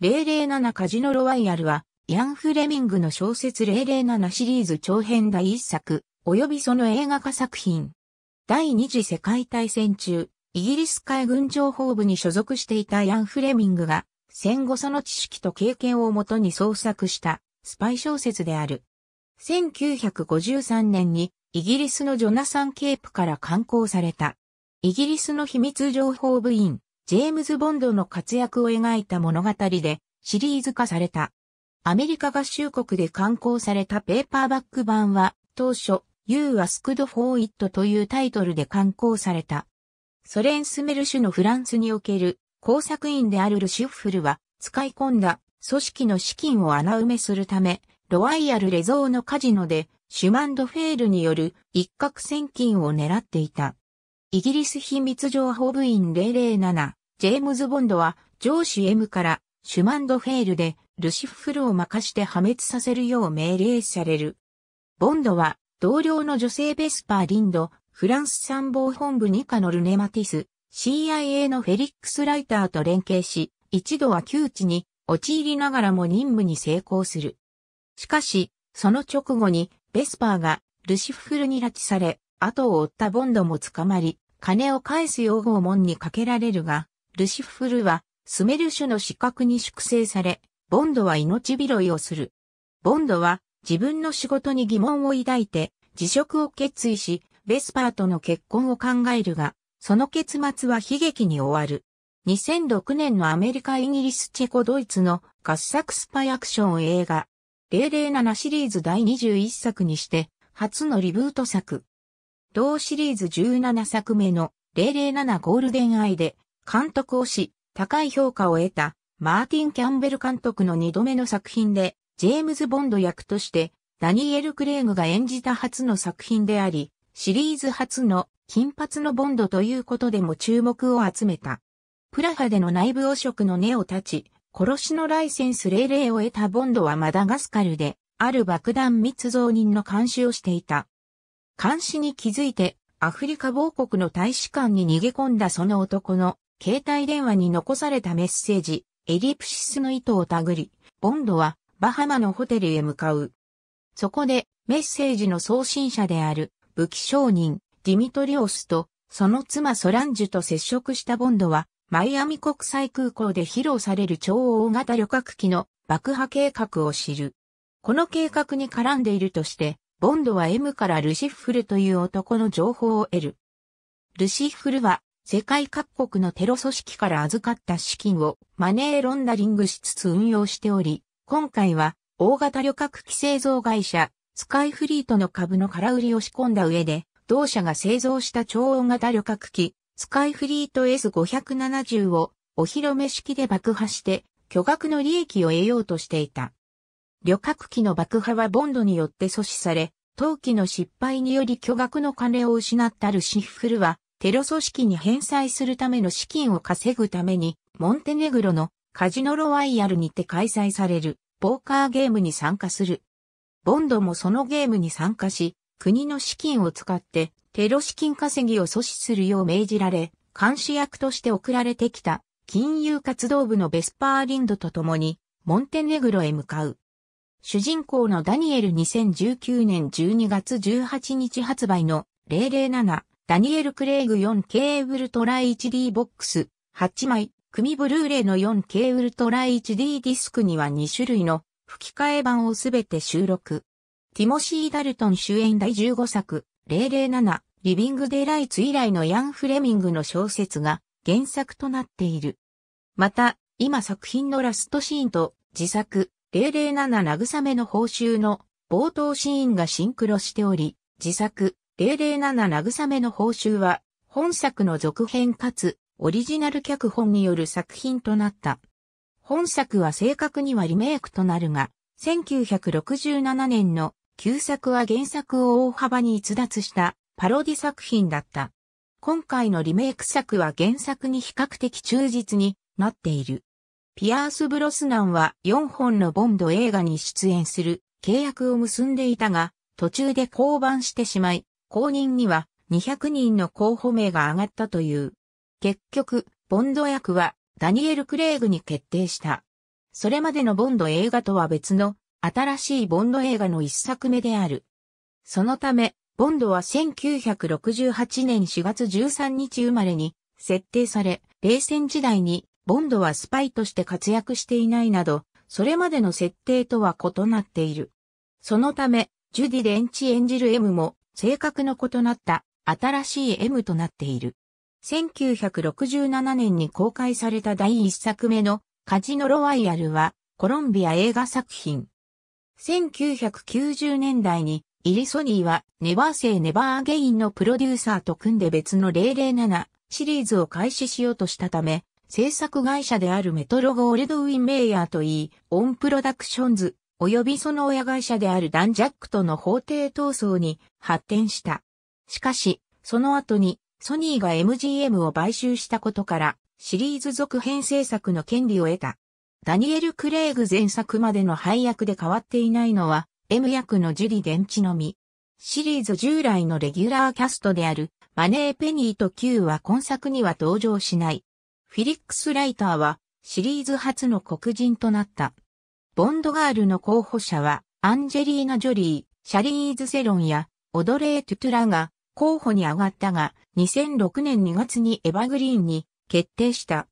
007カジノロワイヤルは、ヤン・フレミングの小説007シリーズ長編第一作、及びその映画化作品。第二次世界大戦中、イギリス海軍情報部に所属していたヤン・フレミングが、戦後その知識と経験をもとに創作したスパイ小説である。1953年にイギリスのジョナサン・ケープから刊行された。イギリスの秘密情報部員、ジェームズ・ボンドの活躍を描いた物語でシリーズ化された。アメリカ合衆国で刊行されたペーパーバック版は当初 You Asked for It というタイトルで刊行された。ソ連スメルシュのフランスにおける工作員であるルシュッフルは使い込んだ組織の資金を穴埋めするため、ロワイヤルレゾーのカジノでシュマンドフェールによる一攫千金を狙っていた。イギリス秘密情報部員007ジェームズ・ボンドは上司 M からシュマンドフェールでルシフフルを任して破滅させるよう命令される。ボンドは同僚の女性ベスパー・リンド、フランス参謀本部2課のルネマティス、CIA のフェリックス・ライターと連携し、一度は窮地に陥りながらも任務に成功する。しかし、その直後にベスパーがルシフルに拉致され、後を追ったボンドも捕まり、金を返す用う拷にかけられるが、ルシフルは、スメル種の資格に粛清され、ボンドは命拾いをする。ボンドは、自分の仕事に疑問を抱いて、辞職を決意し、ベスパーとの結婚を考えるが、その結末は悲劇に終わる。2006年のアメリカ・イギリス・チェコ・ドイツの合作スパイアクション映画、007シリーズ第21作にして、初のリブート作。同シリーズ17作目の007ゴールデンアイで、監督をし、高い評価を得た、マーティン・キャンベル監督の二度目の作品で、ジェームズ・ボンド役として、ダニエル・クレイグが演じた初の作品であり、シリーズ初の金髪のボンドということでも注目を集めた。プラハでの内部汚職の根を断ち、殺しのライセンス霊0を得たボンドはマダガスカルで、ある爆弾密造人の監視をしていた。監視に気づいて、アフリカ某国の大使館に逃げ込んだその男の携帯電話に残されたメッセージ、エリプシスの糸をたぐり、ボンドはバハマのホテルへ向かう。そこでメッセージの送信者である武器商人ディミトリオスとその妻ソランジュと接触したボンドはマイアミ国際空港で披露される超大型旅客機の爆破計画を知る。この計画に絡んでいるとして、ボンドは M からルシッフルという男の情報を得る。ルシッフルは世界各国のテロ組織から預かった資金をマネーロンダリングしつつ運用しており、今回は大型旅客機製造会社、スカイフリートの株の空売りを仕込んだ上で、同社が製造した超大型旅客機、スカイフリート S570 をお披露目式で爆破して巨額の利益を得ようとしていた。旅客機の爆破はボンドによって阻止され、当機の失敗により巨額の金を失ったルシフフルはテロ組織に返済するための資金を稼ぐために、モンテネグロのカジノロワイヤルにて開催されるポーカーゲームに参加する。ボンドもそのゲームに参加し、国の資金を使ってテロ資金稼ぎを阻止するよう命じられ、監視役として送られてきた金融活動部のベスパーリンドと共にモンテネグロへ向かう。主人公のダニエル2019年12月18日発売の007ダニエル・クレイグ 4K ウルトラ HD ボックス8枚、組ブルーレイの 4K ウルトラ HD ディスクには2種類の吹き替え版をすべて収録。ティモシー・ダルトン主演第15作、007、リビング・デ・ライツ以来のヤン・フレミングの小説が原作となっている。また、今作品のラストシーンと自作、007慰めの報酬の冒頭シーンがシンクロしており、自作、007慰めの報酬は、本作の続編かつ、オリジナル脚本による作品となった。本作は正確にはリメイクとなるが、1967年の旧作は原作を大幅に逸脱したパロディ作品だった。今回のリメイク作は原作に比較的忠実になっている。ピアース・ブロスナンは4本のボンド映画に出演する契約を結んでいたが、途中で降板してしまい、後任には200人の候補名が上がったという。結局、ボンド役はダニエル・クレイグに決定した。それまでのボンド映画とは別の新しいボンド映画の一作目である。そのため、ボンドは1968年4月13日生まれに設定され、冷戦時代にボンドはスパイとして活躍していないなど、それまでの設定とは異なっている。そのため、ジュディ・レンチ演じる M も性格の異なった新しい M となっている。1967年に公開された第1作目のカジノロワイヤルはコロンビア映画作品。1990年代にイリソニーはネバーセイネバーアゲインのプロデューサーと組んで別の007シリーズを開始しようとしたため、制作会社であるメトロゴールドウィン・メイヤーといい、オンプロダクションズ及びその親会社であるダンジャックとの法廷闘争に発展した。しかし、その後にソニーが MGM を買収したことからシリーズ続編制作の権利を得た。ダニエル・クレイグ前作までの配役で変わっていないのは M 役のジュリ・デンチのみ。シリーズ従来のレギュラーキャストであるマネー・ペニーと Q は今作には登場しない。フィリックス・ライターはシリーズ初の黒人となった。ボンドガールの候補者は、アンジェリーナ・ジョリー、シャリーズ・セロンや、オドレー・トゥトゥラが候補に上がったが、2006年2月にエヴァグリーンに決定した。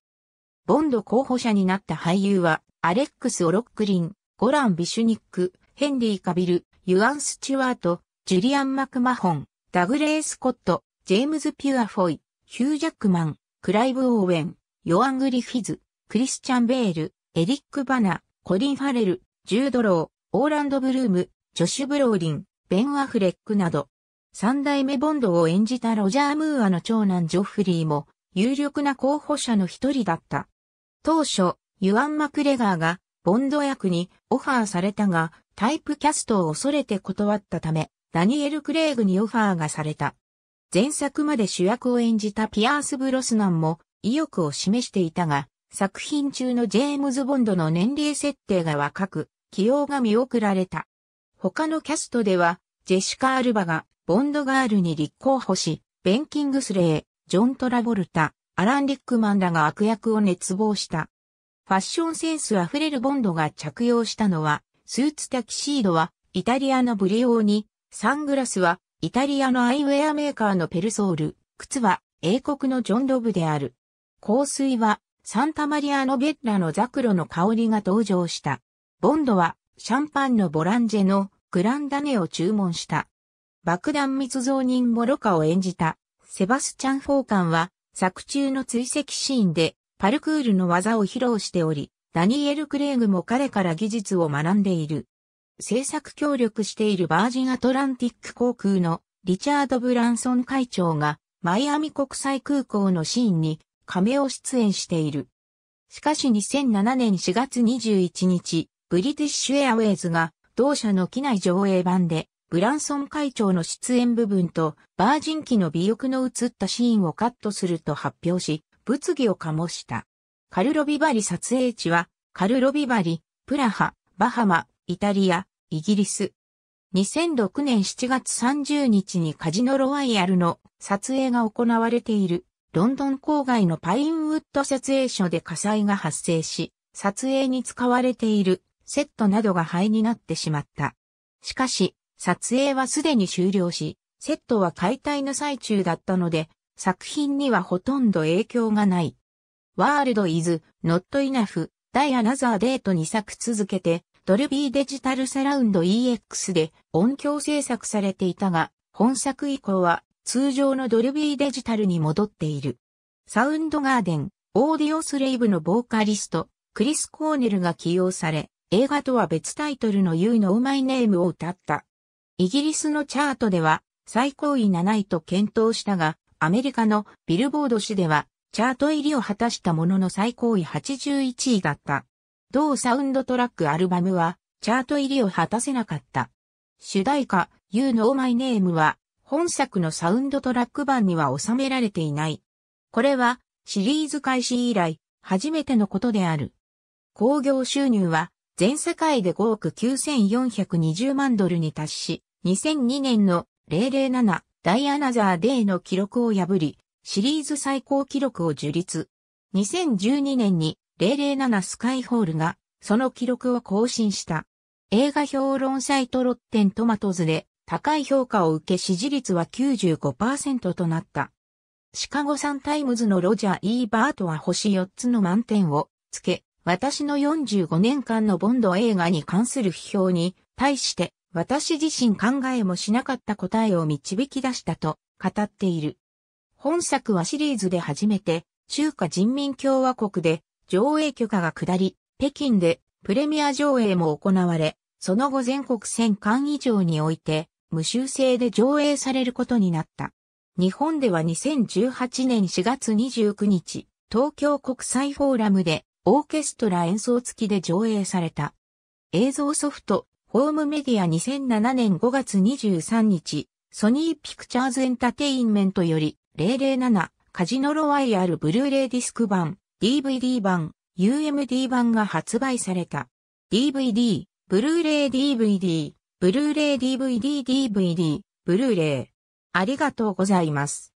ボンド候補者になった俳優は、アレックス・オロックリン、ゴラン・ビシュニック、ヘンリー・カビル、ユアン・スチュワート、ジュリアン・マクマホン、ダグレー・スコット、ジェームズ・ピュアフォイ、ヒュー・ジャックマン、クライブ・オーウェン、ヨアン・グリフィズ、クリスチャン・ベール、エリック・バナ、コリン・ファレル、ジュードロー、オーランド・ブルーム、ジョシュ・ブローリン、ベン・アフレックなど、三代目ボンドを演じたロジャー・ムーアの長男ジョフリーも、有力な候補者の一人だった。当初、ユアン・マクレガーが、ボンド役にオファーされたが、タイプキャストを恐れて断ったため、ダニエル・クレイグにオファーがされた。前作まで主役を演じたピアース・ブロスナンも意欲を示していたが、作品中のジェームズ・ボンドの年齢設定が若く、起用が見送られた。他のキャストでは、ジェシカ・アルバが、ボンドガールに立候補し、ベン・キングスレイ、ジョン・トラボルタ、アラン・リックマンらが悪役を熱望した。ファッションセンスあふれるボンドが着用したのは、スーツタキシードはイタリアのブリオーニ、サングラスはイタリアのアイウェアメーカーのペルソール、靴は英国のジョン・ロブである。香水はサンタマリアのベッラのザクロの香りが登場した。ボンドはシャンパンのボランジェのグランダネを注文した。爆弾密造人モロカを演じたセバスチャン・フォーカンは作中の追跡シーンでパルクールの技を披露しており、ダニエル・クレイグも彼から技術を学んでいる。制作協力しているバージンアトランティック航空のリチャード・ブランソン会長がマイアミ国際空港のシーンに亀を出演している。しかし2007年4月21日、ブリティッシュエアウェイズが同社の機内上映版で、ブランソン会長の出演部分とバージン機の尾翼の映ったシーンをカットすると発表し、物議を醸した。カルロビバリ撮影地は、カルロビバリ、プラハ、バハマ、イタリア、イギリス。2006年7月30日にカジノロワイヤルの撮影が行われている。ロンドン郊外のパインウッド撮影所で火災が発生し、撮影に使われているセットなどが灰になってしまった。しかし、撮影はすでに終了し、セットは解体の最中だったので、作品にはほとんど影響がない。ワールドイズ、ノットイナフ、ダイアナザーデート2作続けて、ドルビーデジタルサラウンド EX で音響制作されていたが、本作以降は通常のドルビーデジタルに戻っている。サウンドガーデン、オーディオスレイブのボーカリスト、クリス・コーネルが起用され、映画とは別タイトルの You Know My Name を歌った。イギリスのチャートでは最高位7位と検討したが、アメリカのビルボード誌ではチャート入りを果たしたものの最高位81位だった。同サウンドトラックアルバムはチャート入りを果たせなかった。主題歌 You Know My Name は本作のサウンドトラック版には収められていない。これはシリーズ開始以来初めてのことである。興行収入は全世界で5億9420万ドルに達し、2002年の007ダイアナザーデイの記録を破り、シリーズ最高記録を樹立。2012年に007スカイホールがその記録を更新した。映画評論サイトロッテントマトズで高い評価を受け支持率は95%となった。シカゴサンタイムズのロジャー・イーバートは星4つの満点をつけ、私の45年間のボンド映画に関する批評に対して私自身考えもしなかった答えを導き出したと語っている。本作はシリーズで初めて中華人民共和国で上映許可が下り、北京でプレミア上映も行われ、その後全国1000巻以上において無修正で上映されることになった。日本では2018年4月29日、東京国際フォーラムでオーケストラ演奏付きで上映された。映像ソフト、ホームメディア2007年5月23日、ソニーピクチャーズエンタテインメントより、007カジノロワイヤルブルーレイディスク版、DVD 版、UMD 版が発売された。DVD、ブルーレイ DVD、ブルーレイ DVD DVD、ブルーレイ。ありがとうございます。